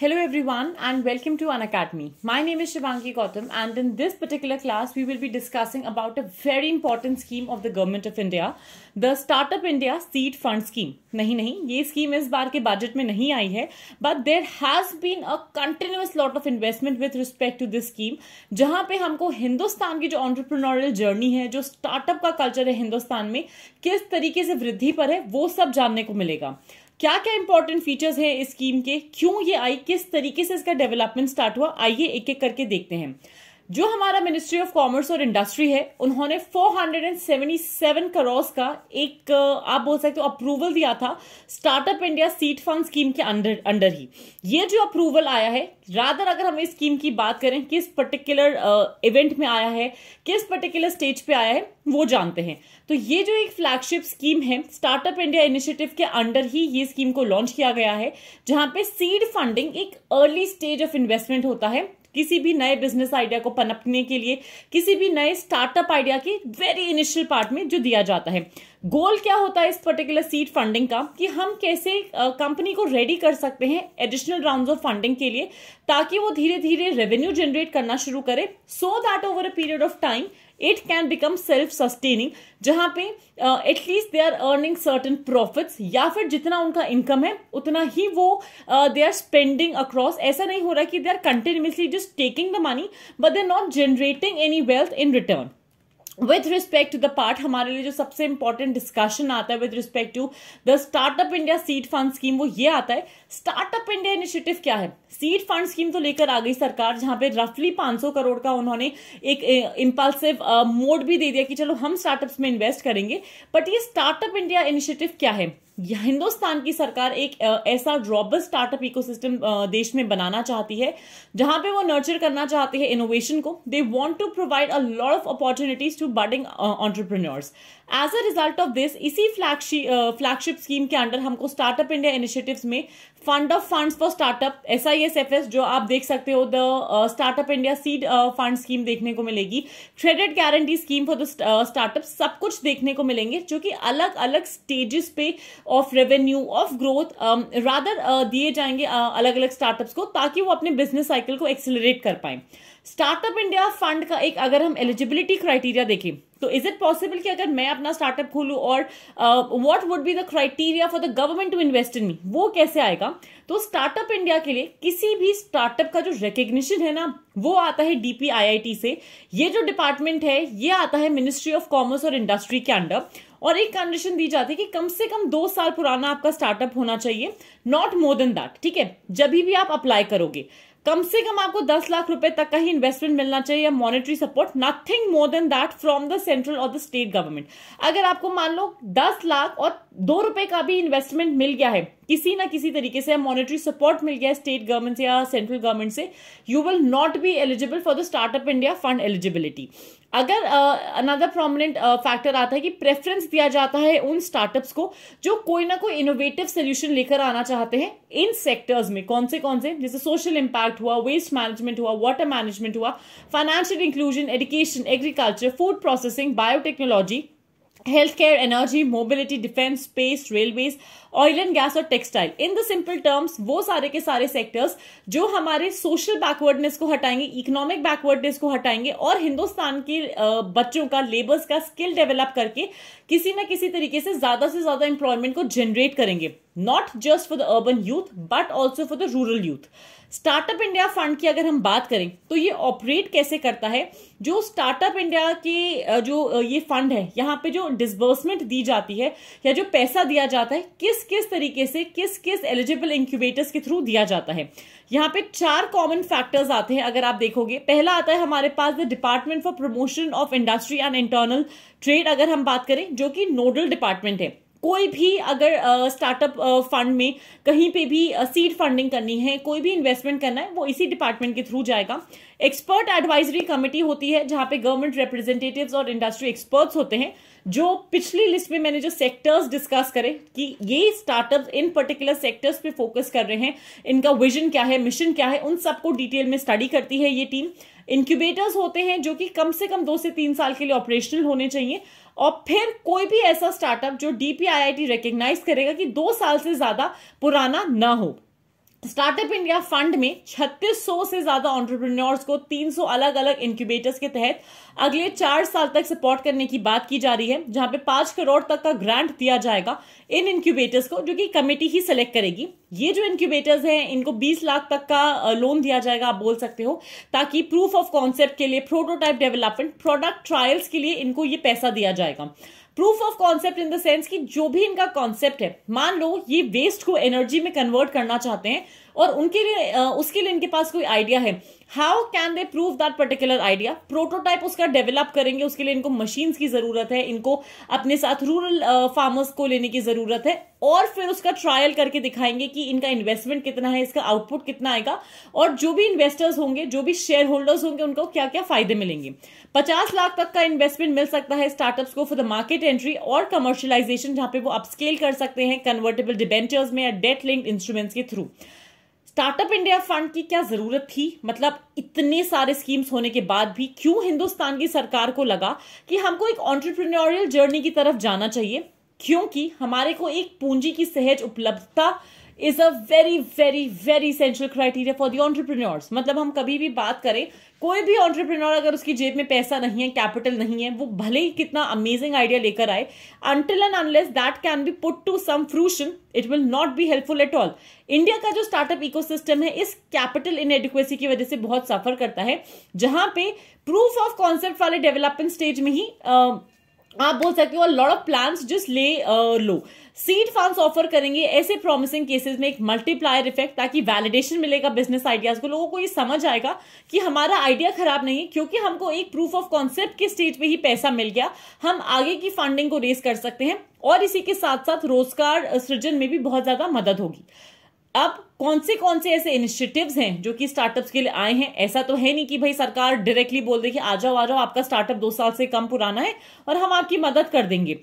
Hello everyone and welcome to An Academy. My name is Shivangi Gautam and in this particular class we will be discussing about a very important scheme of the Government of India, the Startup India Seed Fund Scheme. नहीं नहीं ये scheme इस बार के budget में नहीं आई है but there has been a continuous lot of investment with respect to this scheme. जहां पे हमको हिंदुस्तान की जो entrepreneurial journey है जो startup का culture है हिंदुस्तान में किस तरीके से वृद्धि पर है वो सब जानने को मिलेगा क्या क्या इंपॉर्टेंट फीचर्स हैं इस स्कीम के क्यों ये आई किस तरीके से इसका डेवलपमेंट स्टार्ट हुआ आइए एक एक करके देखते हैं जो हमारा मिनिस्ट्री ऑफ कॉमर्स और इंडस्ट्री है उन्होंने 477 करोड़ का एक आप बोल सकते हो अप्रूवल दिया था startup India seed fund scheme के अंडर अंडर ही ये जो अप्रूवल आया है रादर अगर हम इस स्कीम की बात करें किस पर्टिकुलर इवेंट uh, में आया है किस पर्टिकुलर स्टेज पे आया है वो जानते हैं तो ये जो एक फ्लैगशिप स्कीम है स्टार्टअप इंडिया इनिशिएटिव के अंडर ही ये स्कीम को लॉन्च किया गया है जहां पे सीड फंडिंग एक अर्ली स्टेज ऑफ इन्वेस्टमेंट होता है किसी भी नए बिजनेस आइडिया को पनपने के लिए किसी भी नए स्टार्टअप आइडिया के वेरी इनिशियल पार्ट में जो दिया जाता है गोल क्या होता है इस पर्टिकुलर सीट फंडिंग का कि हम कैसे कंपनी को रेडी कर सकते हैं एडिशनल राउंड ऑफ फंडिंग के लिए ताकि वो धीरे धीरे रेवेन्यू जनरेट करना शुरू करे so that over a period of time it can become self sustaining जहां पे at least they are earning certain profits या फिर जितना उनका इनकम है उतना ही वो दे आर स्पेंडिंग अक्रॉस ऐसा नहीं हो रहा कि they are continuously just taking the money but they are not generating any wealth in return with respect to the part हमारे लिए जो सबसे इंपॉर्टेंट डिस्कशन आता है with respect to the startup India seed fund scheme वो ये आता है स्टार्टअप इंडिया इनिशिएटिव क्या है सीड फंड स्कीम तो लेकर आ गई सरकार जहां पे रफली 500 करोड़ का उन्होंने एक इम्पल्सिव मोड भी दे दिया कि चलो हम स्टार्टअप्स में इन्वेस्ट करेंगे बट ये स्टार्टअप इंडिया इनिशिएटिव क्या है हिंदुस्तान की सरकार एक ऐसा रॉबर स्टार्टअप इकोसिस्टम देश में बनाना चाहती है जहां पे वो नर्चर करना चाहती है इनोवेशन को they want to provide a lot of opportunities to budding entrepreneurs as a result of this इसी फ्लैगशिप फ्लैगशिप स्कीम के अंडर हमको स्टार्टअप इंडिया इनिशिएटिव्स में fund of funds for startup S I S F S जो आप देख सकते हो the startup India seed fund scheme देखने को मिलेगी credit guarantee scheme for the startup सब कुछ देखने को मिलेंगे जो कि अलग अलग स्टेजेस पे of revenue of growth rather दिए जाएंगे uh, अलग अलग स्टार्टअप्स को ताकि वो अपने बिजनेस साइकिल को एक्सिलरेट कर पाए स्टार्टअप इंडिया फंड का एक अगर हम एलिजिबिलिटी क्राइटेरिया देखें तो इज इट पॉसिबल कि अगर मैं अपना स्टार्टअप खोलूं और what would be the criteria for the government to invest in me वो कैसे आएगा तो स्टार्टअप इंडिया के लिए किसी भी स्टार्टअप का जो रिकग्निशन है ना वो आता है डीपीआईआईटी से ये जो डिपार्टमेंट है ये आता है मिनिस्ट्री ऑफ कॉमर्स और इंडस्ट्री के अंडर और एक कंडीशन दी जाती है कि कम से कम दो साल पुराना आपका स्टार्टअप होना चाहिए नॉट मोर देन दैट ठीक है जब भी आप अप्लाई करोगे कम से कम आपको 10 लाख रुपए तक का ही इन्वेस्टमेंट मिलना चाहिए या monetary support nothing more than that from the central और द स्टेट गवर्नमेंट अगर आपको मान लो 10 लाख और दो रुपए का भी इन्वेस्टमेंट मिल गया है किसी ना किसी तरीके से मॉनेटरी सपोर्ट मिल गया स्टेट गवर्नमेंट से या सेंट्रल गवर्नमेंट से you will not be eligible for the startup India fund eligibility अगर अनदर प्रोमिनेंट फैक्टर आता है कि प्रेफरेंस दिया जाता है उन स्टार्टअप्स को जो कोई ना कोई इनोवेटिव सोल्यूशन लेकर आना चाहते हैं इन सेक्टर्स में कौन से कौन से जैसे सोशल इंपैक्ट हुआ वेस्ट मैनेजमेंट हुआ वाटर मैनेजमेंट हुआ financial inclusion education agriculture food processing biotechnology health care energy mobility defence space railways oil and gas और textile in the simple terms वो सारे के सारे सेक्टर्स जो हमारे सोशल बैकवर्डनेस को हटाएंगे इकोनॉमिक बैकवर्डनेस को हटाएंगे और हिंदुस्तान के बच्चों का लेबर्स का स्किल डेवलप करके किसी न किसी तरीके से ज्यादा से ज्यादा एम्प्लॉयमेंट को जनरेट करेंगे not just for the urban youth but also for the rural youth startup India fund की अगर हम बात करें तो ये ऑपरेट कैसे करता है जो स्टार्टअप इंडिया के जो ये फंड है यहाँ पे जो डिसबर्समेंट दी जाती है या जो पैसा दिया जाता है किस किस तरीके से किस किस एलिजिबल इंक्यूबेटर्स के थ्रू दिया जाता है यहाँ पे चार कॉमन फैक्टर्स आते हैं अगर आप देखोगे पहला आता है हमारे पास the department for promotion of industry and internal trade अगर हम बात करें जो कि नोडल डिपार्टमेंट है कोई भी अगर स्टार्टअप फंड में कहीं पे भी सीड फंडिंग करनी है कोई भी इन्वेस्टमेंट करना है वो इसी डिपार्टमेंट के थ्रू जाएगा एक्सपर्ट एडवाइजरी कमेटी होती है जहाँ पे गवर्नमेंट रिप्रेजेंटेटिव्स और इंडस्ट्री एक्सपर्ट्स होते हैं जो पिछली लिस्ट में मैंने जो सेक्टर्स डिस्कस करे कि ये स्टार्टअप इन पर्टिकुलर सेक्टर्स पे फोकस कर रहे हैं इनका विजन क्या है मिशन क्या है उन सबको डिटेल में स्टडी करती है ये टीम इंक्यूबेटर्स होते हैं जो कि कम से कम दो से तीन साल के लिए ऑपरेशनल होने चाहिए और फिर कोई भी ऐसा स्टार्टअप जो डीपीआईआईटी रिकग्नाइज करेगा कि दो साल से ज्यादा पुराना ना हो स्टार्टअप इंडिया फंड में 3600 से ज्यादा ऑन्टरप्रिन्योर्स को 300 अलग अलग इंक्यूबेटर्स के तहत अगले चार साल तक सपोर्ट करने की बात की जा रही है जहां पे पांच करोड़ तक का ग्रांट दिया जाएगा इन इंक्यूबेटर्स को जो कि कमेटी ही सेलेक्ट करेगी ये जो इंक्यूबेटर्स हैं इनको 20 लाख तक का लोन दिया जाएगा आप बोल सकते हो ताकि प्रूफ ऑफ कॉन्सेप्ट के लिए प्रोटोटाइप डेवलपमेंट प्रोडक्ट ट्रायल्स के लिए इनको ये पैसा दिया जाएगा proof of concept in the sense कि जो भी इनका कॉन्सेप्ट है मान लो ये वेस्ट को एनर्जी में कन्वर्ट करना चाहते हैं और उनके लिए उसके लिए इनके पास कोई आइडिया है how can they prove that particular idea prototype उसका डेवलप करेंगे उसके लिए इनको मशीन की जरूरत है इनको अपने साथ रूरल फार्मर्स को लेने की जरूरत है और फिर उसका ट्रायल करके दिखाएंगे कि इनका इन्वेस्टमेंट कितना है इसका आउटपुट कितना आएगा और जो भी इन्वेस्टर्स होंगे जो भी शेयर होल्डर्स होंगे उनको क्या क्या फायदे मिलेंगे पचास लाख तक का इन्वेस्टमेंट मिल सकता है स्टार्टअप्स को फॉर द मार्केट एंट्री और कमर्शियलाइजेशन जहां पे वो अपस्केल कर सकते हैं कन्वर्टेबल डिबेंचर्स में या डेट लिंक इंस्ट्रूमेंट्स के थ्रू स्टार्टअप इंडिया फंड की क्या जरूरत थी मतलब इतने सारे स्कीम्स होने के बाद भी क्यों हिंदुस्तान की सरकार को लगा कि हमको एक ऑन्टरप्रिन्योरियल जर्नी की तरफ जाना चाहिए क्योंकि हमारे को एक पूंजी की सहज उपलब्धता is a very very very central criteria for the entrepreneurs मतलब हम कभी भी बात करें कोई भी ऑन्टरप्रिन्योर अगर उसकी जेब में पैसा नहीं है कैपिटल नहीं है वो भले ही कितना अमेजिंग आइडिया लेकर आए until and unless that can be put to some fruition it will not be helpful at all India का जो स्टार्टअप इकोसिस्टम है इस कैपिटल इन इनएडिक्वेसी की वजह से बहुत सफर करता है जहां पे प्रूफ ऑफ कॉन्सेप्ट वाले डेवलपमेंट स्टेज में ही uh, आप बोल सकते हो लॉर्ड ऑफ प्लान्स जस्ट ले लो सीड फंड्स ऑफर करेंगे ऐसे प्रॉमिसिंग केसेस में एक मल्टीप्लायर इफेक्ट ताकि वैलिडेशन मिलेगा बिजनेस आइडियाज को लोगों को ये समझ आएगा कि हमारा आइडिया खराब नहीं है क्योंकि हमको एक प्रूफ ऑफ कॉन्सेप्ट के स्टेज पे ही पैसा मिल गया हम आगे की फंडिंग को रेस कर सकते हैं और इसी के साथ साथ रोजगार सृजन में भी बहुत ज्यादा मदद होगी अब कौन से कौन से ऐसे इनिशिएटिव हैं जो कि स्टार्टअप्स के लिए आए हैं ऐसा तो है नहीं कि भाई सरकार डायरेक्टली बोल रही कि आ जाओ आ जाओ आपका स्टार्टअप दो साल से कम पुराना है और हम आपकी मदद कर देंगे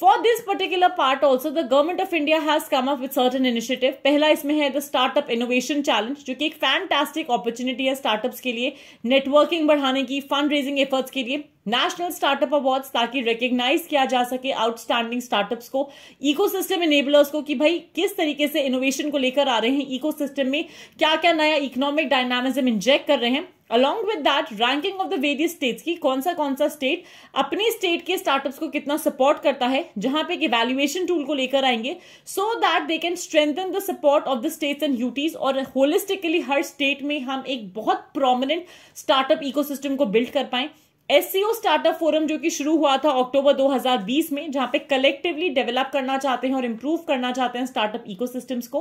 for this particular part also the government of India has come up with certain initiative पहला इसमें है द स्टार्टअप इनोवेशन चैलेंज जो कि एक फैंटास्टिक अपॉर्चुनिटी है स्टार्टअप्स के लिए नेटवर्किंग बढ़ाने की फंड रेजिंग एफर्ट्स के लिए नेशनल स्टार्टअप अवार्ड्स ताकि रिकग्नाइज किया जा सके आउटस्टैंडिंग स्टार्टअप्स को इकोसिस्टम इनेबलर्स को कि भाई किस तरीके से इनोवेशन को लेकर आ रहे हैं इकोसिस्टम में क्या क्या नया इकोनॉमिक डायनामिज्म इंजेक्ट कर रहे हैं along with that ranking of the various states की कौन सा कौन सा स्टेट अपनी स्टेट के स्टार्टअप्स को कितना सपोर्ट करता है जहां पे एक इवेल्युएशन टूल को लेकर आएंगे so that they can strengthen the support of the states and UTs और होलिस्टिकली हर स्टेट में हम एक बहुत प्रोमिनेंट स्टार्टअप इकोसिस्टम को बिल्ड कर पाएं एस स्टार्टअप फोरम जो कि शुरू हुआ था अक्टूबर 2020 में जहां पे कलेक्टिवली डेवलप करना चाहते हैं और इम्प्रूव करना चाहते हैं स्टार्टअप इकोसिस्टम्स को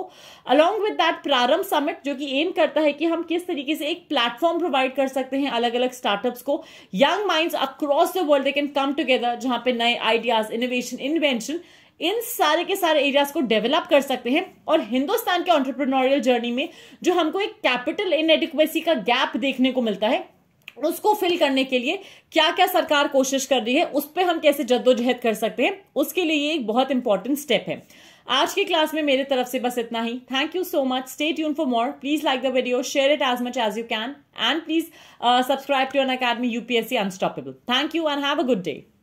along with that Prarambh summit जो कि एम करता है कि हम किस तरीके से एक प्लेटफॉर्म प्रोवाइड कर सकते हैं अलग अलग स्टार्टअप्स को young minds across the world they can come together जहां पे नए आइडियाज इनोवेशन इन्वेंशन इन सारे के सारे एरियाज को डेवलप कर सकते हैं और हिंदुस्तान के ऑन्टरप्रिनोरियल जर्नी में जो हमको एक कैपिटल इनएडिक्वेसी का गैप देखने को मिलता है उसको फिल करने के लिए क्या क्या सरकार कोशिश कर रही है उस पर हम कैसे जद्दोजहद कर सकते हैं उसके लिए ये एक बहुत इंपॉर्टेंट स्टेप है आज की क्लास में मेरे तरफ से बस इतना ही thank you so much stay tune for more please like the video share it as much as you can and please subscribe to Unacademy UPSC unstoppable thank you and have a good day